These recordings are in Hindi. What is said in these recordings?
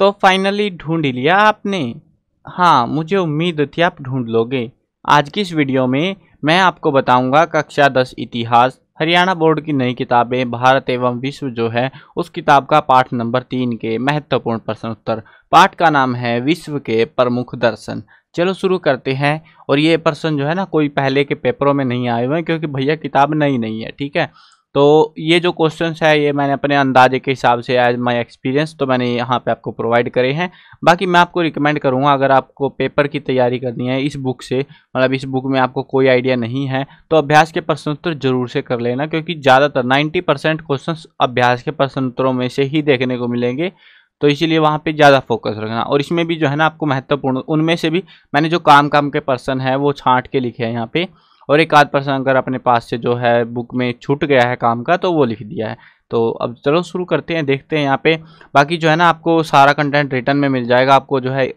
तो फाइनली ढूंढ लिया आपने हाँ मुझे उम्मीद थी आप ढूंढ लोगे आज की इस वीडियो में मैं आपको बताऊंगा कक्षा दस इतिहास हरियाणा बोर्ड की नई किताबें भारत एवं विश्व जो है उस किताब का पाठ नंबर तीन के महत्वपूर्ण प्रश्न उत्तर पाठ का नाम है विश्व के प्रमुख दर्शन चलो शुरू करते हैं और ये प्रश्न जो है ना कोई पहले के पेपरों में नहीं आए हुए हैं क्योंकि भैया किताब नई नहीं है ठीक है तो ये जो क्वेश्चन है ये मैंने अपने अंदाजे के हिसाब से एज माई एक्सपीरियंस तो मैंने यहाँ पे आपको प्रोवाइड करे हैं बाकी मैं आपको रिकमेंड करूँगा अगर आपको पेपर की तैयारी करनी है इस बुक से मतलब इस बुक में आपको कोई आइडिया नहीं है तो अभ्यास के प्रश्नोत्तर जरूर से कर लेना क्योंकि ज़्यादातर नाइन्टी परसेंट क्वेश्चन अभ्यास के प्रश्नोत्तरों में से ही देखने को मिलेंगे तो इसीलिए वहाँ पे ज़्यादा फोकस रखना और इसमें भी जो है ना आपको महत्वपूर्ण उनमें से भी मैंने जो काम काम के पर्सन है वो छाँट के लिखे हैं यहाँ पे और एक आध पर्सन अगर अपने पास से जो है बुक में छूट गया है काम का तो वो लिख दिया है तो अब चलो शुरू करते हैं देखते हैं यहाँ पे बाकी जो है ना आपको सारा कंटेंट रिटर्न में मिल जाएगा आपको जो है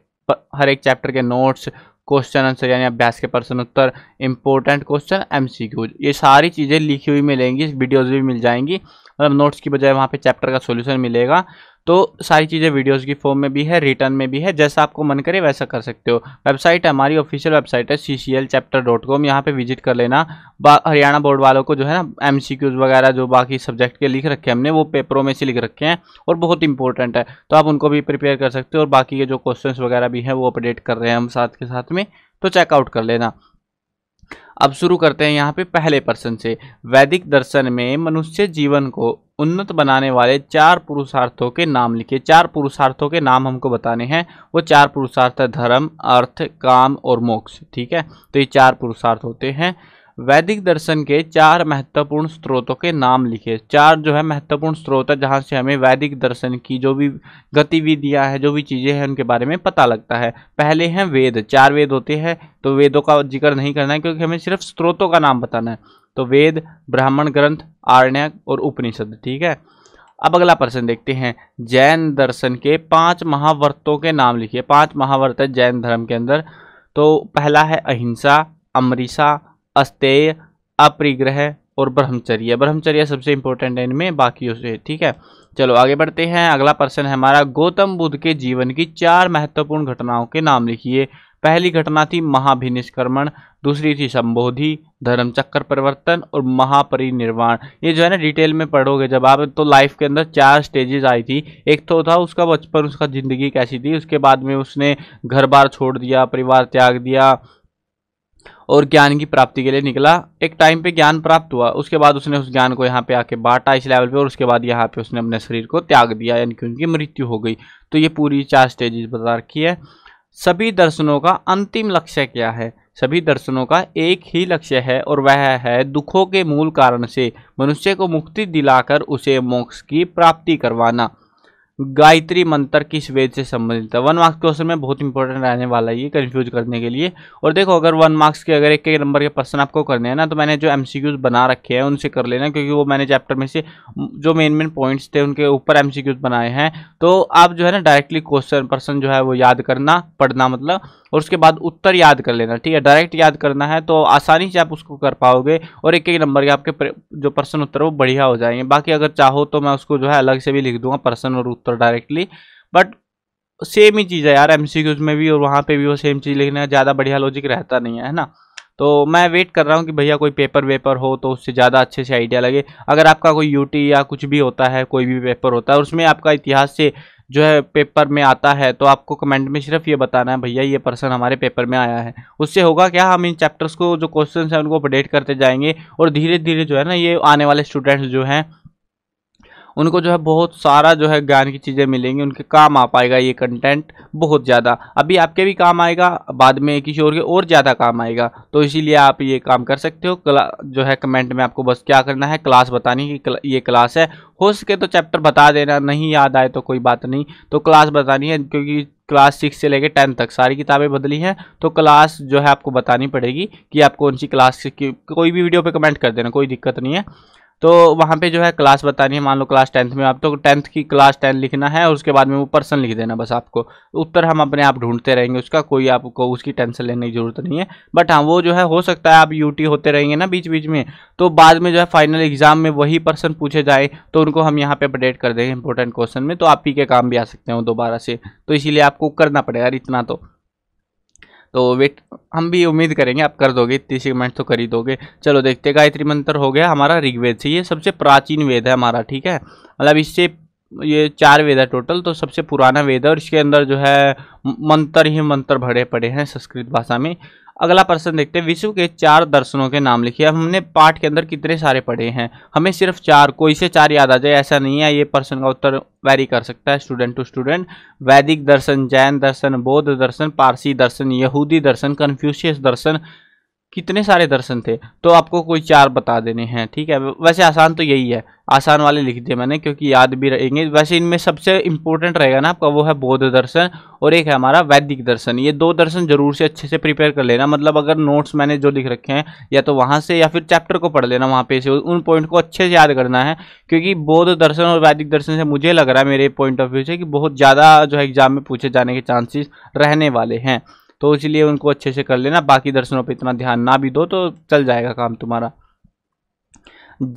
हर एक चैप्टर के नोट्स क्वेश्चन आंसर यानी अभ्यास के प्रश्न उत्तर इंपॉर्टेंट क्वेश्चन एमसीक्यूज ये सारी चीज़ें लिखी हुई मिलेंगी वीडियोज़ भी मिल जाएंगी मतलब नोट्स की बजाय वहाँ पे चैप्टर का सोल्यूशन मिलेगा तो सारी चीज़ें वीडियोस की फॉर्म में भी है रिटर्न में भी है जैसा आपको मन करे वैसा कर सकते हो वेबसाइट हमारी ऑफिशियल वेबसाइट है C C L chapter dot com यहाँ पर विजिट कर लेना हरियाणा बोर्ड वालों को जो है ना एम सी क्यूज़ वगैरह जो बाकी सब्जेक्ट के लिख रखे हैं हमने वो पेपरों में से लिख रखे हैं और बहुत इंपॉर्टेंट है तो आप उनको भी प्रिपेयर कर सकते हो और बाकी के जो क्वेश्चन वगैरह भी हैं वो अपडेट कर रहे हैं हम साथ के साथ में तो चेकआउट कर लेना अब शुरू करते हैं यहाँ पे पहले प्रश्न से वैदिक दर्शन में मनुष्य जीवन को उन्नत बनाने वाले चार पुरुषार्थों के नाम लिखे चार पुरुषार्थों के नाम हमको बताने हैं वो चार पुरुषार्थ धर्म अर्थ काम और मोक्ष ठीक है तो ये चार पुरुषार्थ होते हैं वैदिक दर्शन के चार महत्वपूर्ण स्रोतों के नाम लिखे चार जो है महत्वपूर्ण स्रोत है जहाँ से हमें वैदिक दर्शन की जो भी गतिविधियाँ है जो भी चीज़ें हैं उनके बारे में पता लगता है पहले हैं वेद चार वेद होते हैं तो वेदों का जिक्र नहीं करना है क्योंकि हमें सिर्फ स्रोतों का नाम बताना है तो वेद ब्राह्मण ग्रंथ आर्ण्यक और उपनिषद ठीक है अब अगला प्रश्न देखते हैं जैन दर्शन के पाँच महाव्रतों के नाम लिखिए पाँच महाव्रत है जैन धर्म के अंदर तो पहला है अहिंसा अमरीसा अस्तेय अपरिग्रह और ब्रह्मचर्य ब्रह्मचर्य सबसे इंपॉर्टेंट है इनमें बाकी से ठीक है चलो आगे बढ़ते हैं अगला प्रश्न है हमारा गौतम बुद्ध के जीवन की चार महत्वपूर्ण घटनाओं के नाम लिखिए पहली घटना थी महाभिनिष्क्रमण दूसरी थी संबोधि धर्म परिवर्तन और महापरिनिर्वाण ये जो है ना डिटेल में पढ़ोगे जब आप तो लाइफ के अंदर चार स्टेजेस आई थी एक तो था उसका बचपन उसका ज़िंदगी कैसी थी उसके बाद में उसने घर बार छोड़ दिया परिवार त्याग दिया और ज्ञान की प्राप्ति के लिए निकला एक टाइम पे ज्ञान प्राप्त हुआ उसके बाद उसने उस ज्ञान को यहाँ पे आके बांटा इस लेवल पे और उसके बाद यहाँ पे उसने अपने शरीर को त्याग दिया यानी कि उनकी मृत्यु हो गई तो ये पूरी चार स्टेजेस बता रखी है सभी दर्शनों का अंतिम लक्ष्य क्या है सभी दर्शनों का एक ही लक्ष्य है और वह है दुखों के मूल कारण से मनुष्य को मुक्ति दिलाकर उसे मोक्ष की प्राप्ति करवाना गायत्री मंत्र किस वेद से संबंधित है वन मार्क्स क्वेश्चन में बहुत इंपॉर्टेंट रहने वाला है ये कंफ्यूज करने के लिए और देखो अगर वन मार्क्स के अगर एक एक नंबर के प्रश्न आपको करने हैं ना तो मैंने जो एम बना रखे हैं उनसे कर लेना क्योंकि वो मैंने चैप्टर में से जो मेन मेन पॉइंट्स थे उनके ऊपर एम बनाए हैं तो आप जो है ना डायरेक्टली क्वेश्चन पर्सन जो है वो याद करना पढ़ना मतलब और उसके बाद उत्तर याद कर लेना ठीक है डायरेक्ट याद करना है तो आसानी से आप उसको कर पाओगे और एक एक नंबर के आपके जो प्रश्न उत्तर वो बढ़िया हो जाएंगे बाकी अगर चाहो तो मैं उसको जो है अलग से भी लिख दूंगा पर्सन और उत्तर उत्तर डायरेक्टली बट सेम ही चीज़ है यार एम में भी और वहाँ पे भी वो सेम चीज़ लेकिन ज़्यादा बढ़िया लॉजिक रहता नहीं है ना तो मैं वेट कर रहा हूँ कि भैया कोई पेपर वेपर हो तो उससे ज़्यादा अच्छे से आइडिया लगे अगर आपका कोई यू या कुछ भी होता है कोई भी पेपर होता है उसमें आपका इतिहास से जो है पेपर में आता है तो आपको कमेंट में सिर्फ ये बताना है भैया ये पर्सन हमारे पेपर में आया है उससे होगा क्या हम इन चैप्टर्स को जो क्वेश्चन हैं उनको अपडेट करते जाएंगे और धीरे धीरे जो है ना ये आने वाले स्टूडेंट्स जो हैं उनको जो है बहुत सारा जो है ज्ञान की चीज़ें मिलेंगी उनके काम आ पाएगा ये कंटेंट बहुत ज़्यादा अभी आपके भी काम आएगा बाद में किशोर के और ज़्यादा काम आएगा तो इसीलिए आप ये काम कर सकते हो क्ला जो है कमेंट में आपको बस क्या करना है क्लास बतानी कि क्ला, ये क्लास है हो सके तो चैप्टर बता देना नहीं याद आए तो कोई बात नहीं तो क्लास बतानी है क्योंकि क्लास सिक्स से लेकर टेंथ तक सारी किताबें बदली हैं तो क्लास जो है आपको बतानी पड़ेगी कि आप कौन सी क्लास की कोई भी वीडियो पे कमेंट कर देना कोई दिक्कत नहीं है तो वहाँ पे जो है क्लास बतानी है मान लो क्लास टेंथ में आप तो टेंथ की क्लास टेंथ लिखना है और उसके बाद में वो पर्सन लिख देना बस आपको उत्तर हम अपने आप ढूंढते रहेंगे उसका कोई आपको उसकी टेंशन लेने की जरूरत नहीं है बट हाँ वो जो है हो सकता है आप यूटी होते रहेंगे ना बीच बीच में तो बाद में जो है फाइनल एग्जाम में वही पर्सन पूछे जाए तो उनको हम यहाँ पर अपडेट कर देंगे इंपॉर्टेंट क्वेश्चन में तो आप पी के काम भी आ सकते हो दोबारा से तो इसीलिए आपको करना पड़ेगा इतना तो तो वेट हम भी उम्मीद करेंगे आप कर दोगे इतनी मिनट तो कर ही दोगे चलो देखते गायत्री मंत्र हो गया हमारा ऋग्वेद से ये सबसे प्राचीन वेद है हमारा ठीक है मतलब इससे ये चार वेद है टोटल तो सबसे पुराना वेद है और इसके अंदर जो है मंत्र ही मंत्र भरे पड़े हैं संस्कृत भाषा में अगला प्रश्न देखते हैं विश्व के चार दर्शनों के नाम लिखिए अब हमने पाठ के अंदर कितने सारे पढ़े हैं हमें सिर्फ चार कोई से चार याद आ जाए ऐसा नहीं है ये प्रश्न का उत्तर वैरी कर सकता है स्टूडेंट टू स्टूडेंट वैदिक दर्शन जैन दर्शन बौद्ध दर्शन पारसी दर्शन यहूदी दर्शन कन्फ्यूशियस दर्शन कितने सारे दर्शन थे तो आपको कोई चार बता देने हैं ठीक है वैसे आसान तो यही है आसान वाले लिख दिए मैंने क्योंकि याद भी रहेंगे वैसे इनमें सबसे इंपॉर्टेंट रहेगा ना आपका वो है बौद्ध दर्शन और एक है हमारा वैदिक दर्शन ये दो दर्शन जरूर से अच्छे से प्रिपेयर कर लेना मतलब अगर नोट्स मैंने जो लिख रखे हैं या तो वहाँ से या फिर चैप्टर को पढ़ लेना वहाँ पे से उन पॉइंट को अच्छे से याद करना है क्योंकि बौद्ध दर्शन और वैदिक दर्शन से मुझे लग रहा है मेरे पॉइंट ऑफ व्यू से कि बहुत ज़्यादा जो है एग्जाम में पूछे जाने के चांसेस रहने वाले हैं तो इसलिए उनको अच्छे से कर लेना बाकी दर्शनों पर इतना ध्यान ना भी दो तो चल जाएगा काम तुम्हारा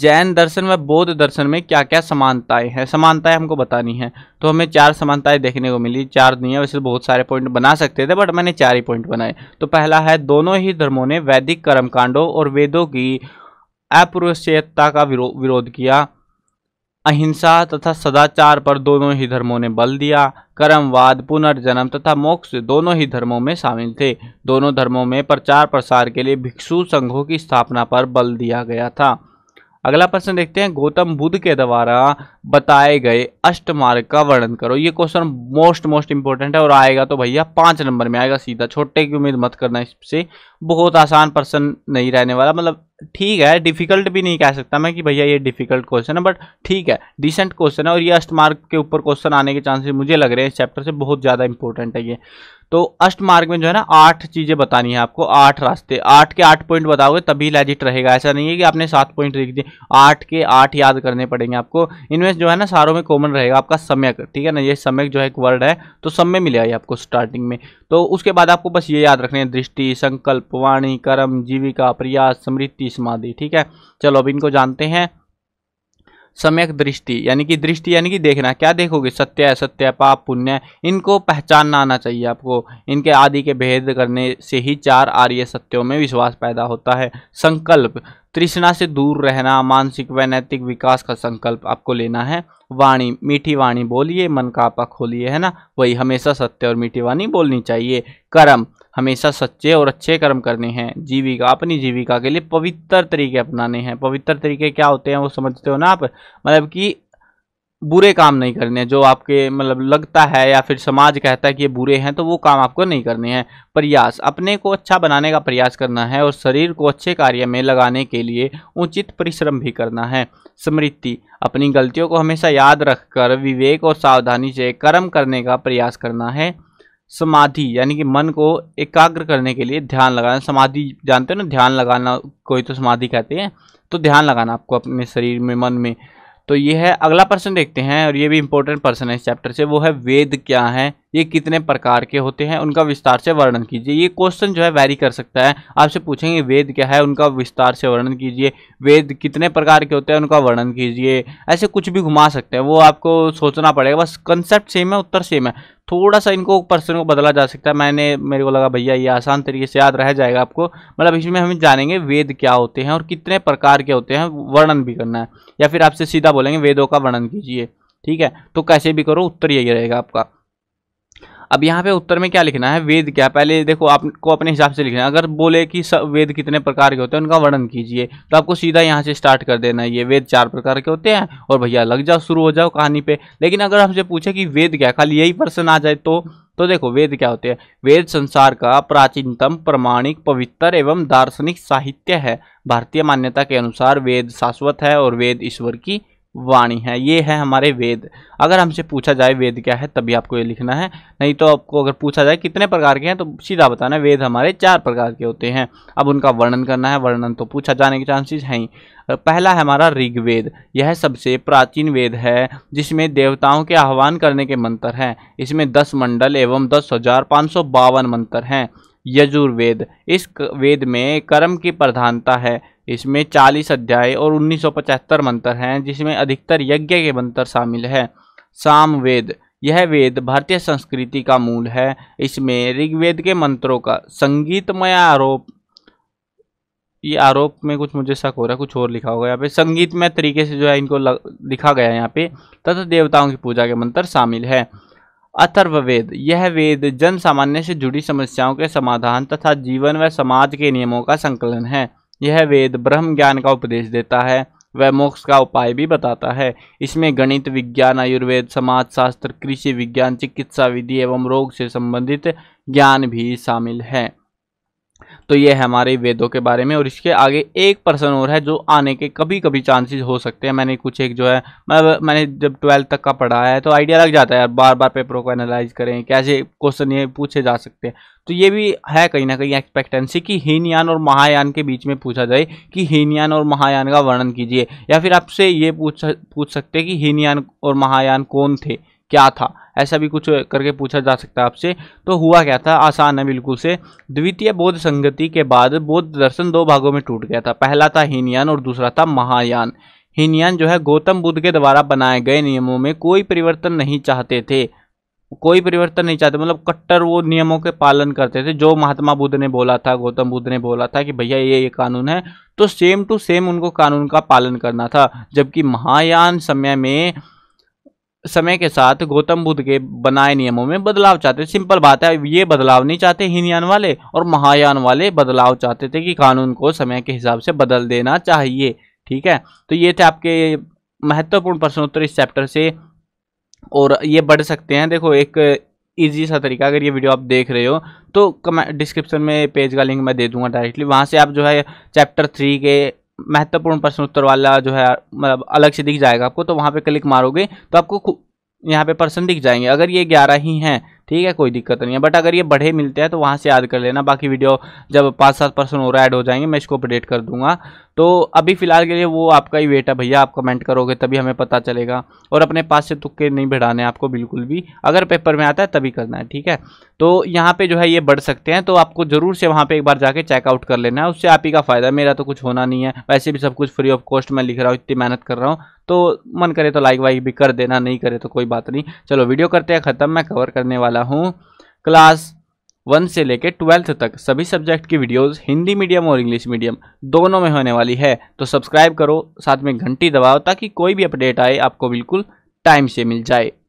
जैन दर्शन व बौद्ध दर्शन में क्या क्या समानताएं हैं समानताएं हमको बतानी है तो हमें चार समानताएं देखने को मिली चार नहीं है वैसे तो बहुत सारे पॉइंट बना सकते थे बट मैंने चार ही पॉइंट बनाए तो पहला है दोनों ही धर्मों ने वैदिक कर्मकांडों और वेदों की अपुरुषता का विरो, विरोध किया अहिंसा तथा सदाचार पर दोनों ही धर्मों ने बल दिया कर्मवाद पुनर्जन्म तथा मोक्ष दोनों ही धर्मों में शामिल थे दोनों धर्मों में प्रचार प्रसार के लिए भिक्षु संघों की स्थापना पर बल दिया गया था अगला प्रश्न देखते हैं गौतम बुद्ध के द्वारा बताए गए अष्ट मार्ग का वर्णन करो ये क्वेश्चन मोस्ट मोस्ट इंपॉर्टेंट है और आएगा तो भैया पांच नंबर में आएगा सीधा छोटे की उम्मीद मत करना इससे बहुत आसान प्रश्न नहीं रहने वाला मतलब ठीक है डिफिकल्ट भी नहीं कह सकता मैं कि भैया ये डिफिकल्ट क्वेश्चन है बट ठीक है डिसेंट क्वेश्चन है और ये अष्ट मार्ग के ऊपर क्वेश्चन आने के चांसेस मुझे लग रहे हैं इस चैप्टर से बहुत ज़्यादा इंपॉर्टेंट है ये तो अष्ट मार्ग में जो है ना आठ चीज़ें बतानी है आपको आठ रास्ते आठ के आठ पॉइंट बताओगे तभी लैजिट रहेगा ऐसा नहीं है कि आपने सात पॉइंट लिख दिए आठ के आठ याद करने पड़ेंगे आपको इनमें जो है ना सारों में कॉमन रहेगा आपका सम्यक ठीक है ना ये सम्यक जो है एक वर्ड है तो समय मिलेगा आपको स्टार्टिंग में तो उसके बाद आपको बस ये याद रखने दृष्टि संकल्प वाणी कर्म जीविका प्रयास समृद्धि समाधि ठीक है चलो अब इनको जानते हैं सम्यक दृष्टि यानी कि दृष्टि यानी कि देखना क्या देखोगे सत्य असत्य पाप पुण्य इनको पहचानना आना चाहिए आपको इनके आदि के भेद करने से ही चार आर्य सत्यों में विश्वास पैदा होता है संकल्प तृष्णा से दूर रहना मानसिक व नैतिक विकास का संकल्प आपको लेना है वाणी मीठी वाणी बोलिए मन का आपा खोलिए है ना वही हमेशा सत्य और मीठी वाणी बोलनी चाहिए कर्म हमेशा सच्चे और अच्छे कर्म करने हैं जीविका अपनी जीविका के लिए पवित्र तरीके अपनाने हैं पवित्र तरीके क्या होते हैं वो समझते हो ना आप मतलब कि बुरे काम नहीं करने हैं जो आपके मतलब लगता है या फिर समाज कहता है कि ये बुरे हैं तो वो काम आपको नहीं करने हैं प्रयास अपने को अच्छा बनाने का प्रयास करना है और शरीर को अच्छे कार्य में लगाने के लिए उचित परिश्रम भी करना है स्मृति अपनी गलतियों को हमेशा याद रखकर विवेक और सावधानी से कर्म करने का प्रयास करना है समाधि यानी कि मन को एकाग्र करने के लिए ध्यान लगाना समाधि जानते हो ना ध्यान लगाना कोई तो समाधि कहते हैं तो ध्यान लगाना आपको अपने शरीर में मन में तो ये है अगला प्रश्न देखते हैं और ये भी इंपॉर्टेंट प्रश्न है इस चैप्टर से वो है वेद क्या है ये कितने प्रकार के होते हैं उनका विस्तार से वर्णन कीजिए ये क्वेश्चन जो है वैरी कर सकता है आपसे पूछेंगे वेद क्या है उनका विस्तार से वर्णन कीजिए वेद कितने प्रकार के होते हैं उनका वर्णन कीजिए ऐसे कुछ भी घुमा सकते हैं वो आपको सोचना पड़ेगा बस कंसेप्ट सेम है उत्तर सेम है थोड़ा सा इनको पर्सन को बदला जा सकता है मैंने मेरे को लगा भैया ये आसान तरीके से याद रह जाएगा आपको मतलब इसमें हम जानेंगे वेद क्या होते हैं और कितने प्रकार के होते हैं वर्णन भी करना है या फिर आपसे सीधा बोलेंगे वेदों का वर्णन कीजिए ठीक है तो कैसे भी करो उत्तर यही रहेगा आपका अब यहाँ पे उत्तर में क्या लिखना है वेद क्या पहले देखो आपको अपने हिसाब से लिखना है अगर बोले कि वेद कितने प्रकार के होते हैं उनका वर्णन कीजिए तो आपको सीधा यहाँ से स्टार्ट कर देना है ये वेद चार प्रकार के होते हैं और भैया लग जाओ शुरू हो जाओ कहानी पे लेकिन अगर हमसे पूछे कि वेद क्या खाली यही प्रश्न आ जाए तो तो देखो वेद क्या होते हैं वेद संसार का प्राचीनतम प्रमाणिक पवित्र एवं दार्शनिक साहित्य है भारतीय मान्यता के अनुसार वेद शाश्वत है और वेद ईश्वर की वाणी है ये है हमारे वेद अगर हमसे पूछा जाए वेद क्या है तभी आपको ये लिखना है नहीं तो आपको अगर पूछा जाए कितने प्रकार के हैं तो सीधा बताना वेद हमारे चार प्रकार के होते हैं अब उनका वर्णन करना है वर्णन तो पूछा जाने के चांसेस हैं ही पहला है हमारा ऋग्वेद यह सबसे प्राचीन वेद है जिसमें देवताओं के आह्वान करने के मंत्र हैं इसमें दस मंडल एवं दस हजार पाँच सौ बावन मंत्र हैं यजुर्वेद इस वेद में कर्म की प्रधानता है इसमें 40 अध्याय और 1975 मंत्र हैं जिसमें अधिकतर यज्ञ के मंत्र शामिल है सामवेद यह वेद भारतीय संस्कृति का मूल है इसमें ऋग्वेद के मंत्रों का संगीतमय आरोप ये आरोप में कुछ मुझे शक हो रहा है कुछ और लिखा होगा यहाँ पे संगीतमय तरीके से जो है इनको लिखा गया है यहाँ पे तथा देवताओं की पूजा के मंत्र शामिल है अथर्ववेद यह वेद जन सामान्य से जुड़ी समस्याओं के समाधान तथा जीवन व समाज के नियमों का संकलन है यह वेद ब्रह्म ज्ञान का उपदेश देता है व मोक्ष का उपाय भी बताता है इसमें गणित विज्ञान आयुर्वेद समाजशास्त्र कृषि विज्ञान चिकित्सा विधि एवं रोग से संबंधित ज्ञान भी शामिल है तो ये है हमारे वेदों के बारे में और इसके आगे एक पर्सन और है जो आने के कभी कभी चांसेस हो सकते हैं मैंने कुछ एक जो है मैं, मैंने जब ट्वेल्थ तक का पढ़ा है तो आइडिया लग जाता है यार बार बार पेपरों को एनालाइज करें कैसे क्वेश्चन ये पूछे जा सकते हैं तो ये भी है कहीं ना कहीं एक्सपेक्टेंसी कि हीनयान और महायान के बीच में पूछा जाए कि हीनयान और महायान का वर्णन कीजिए या फिर आपसे ये पूछ पूछ सकते हैं कि हीनयान और महायान कौन थे क्या था ऐसा भी कुछ करके पूछा जा सकता है आपसे तो हुआ क्या था आसान है बिल्कुल से द्वितीय बौद्ध संगति के बाद बौद्ध दर्शन दो भागों में टूट गया था पहला था हीनयान और दूसरा था महायान हीनयान जो है गौतम बुद्ध के द्वारा बनाए गए नियमों में कोई परिवर्तन नहीं चाहते थे कोई परिवर्तन नहीं चाहते मतलब कट्टर वो नियमों के पालन करते थे जो महात्मा बुद्ध ने बोला था गौतम बुद्ध ने बोला था कि भैया ये ये कानून है तो सेम टू सेम उनको कानून का पालन करना था जबकि महायान समय में समय के साथ गौतम बुद्ध के बनाए नियमों में बदलाव चाहते सिंपल बात है ये बदलाव नहीं चाहते हिनयान वाले और महायान वाले बदलाव चाहते थे कि कानून को समय के हिसाब से बदल देना चाहिए ठीक है तो ये थे आपके महत्वपूर्ण प्रश्नोत्तर इस चैप्टर से और ये बढ़ सकते हैं देखो एक ईजी सा तरीका अगर ये वीडियो आप देख रहे हो तो डिस्क्रिप्शन में पेज का लिंक मैं दे दूंगा डायरेक्टली वहाँ से आप जो है चैप्टर थ्री के महत्वपूर्ण प्रश्न उत्तर वाला जो है मतलब अलग से दिख जाएगा आपको तो वहाँ पे क्लिक मारोगे तो आपको यहाँ पे पर्सन दिख जाएंगे अगर ये ग्यारह ही हैं ठीक है कोई दिक्कत नहीं है बट अगर ये बढ़े मिलते हैं तो वहाँ से याद कर लेना बाकी वीडियो जब पाँच सात प्रश्न और ऐड हो जाएंगे मैं इसको अपडेट कर दूंगा तो अभी फ़िलहाल के लिए वो आपका ही वेट है भैया आप कमेंट करोगे तभी हमें पता चलेगा और अपने पास से तुक्के नहीं भिड़ाने आपको बिल्कुल भी अगर पेपर में आता है तभी करना है ठीक है तो यहाँ पे जो है ये बढ़ सकते हैं तो आपको ज़रूर से वहाँ पे एक बार जाके चेकआउट कर लेना है उससे आप ही का फ़ायदा मेरा तो कुछ होना नहीं है वैसे भी सब कुछ फ्री ऑफ कॉस्ट मैं लिख रहा हूँ इतनी मेहनत कर रहा हूँ तो मन करे तो लाइक वाइक भी कर देना नहीं करे तो कोई बात नहीं चलो वीडियो करते हैं ख़त्म मैं कवर करने वाला हूँ क्लास वन से लेकर ट्वेल्थ तक सभी सब्जेक्ट की वीडियोस हिंदी मीडियम और इंग्लिश मीडियम दोनों में होने वाली है तो सब्सक्राइब करो साथ में घंटी दबाओ ताकि कोई भी अपडेट आए आपको बिल्कुल टाइम से मिल जाए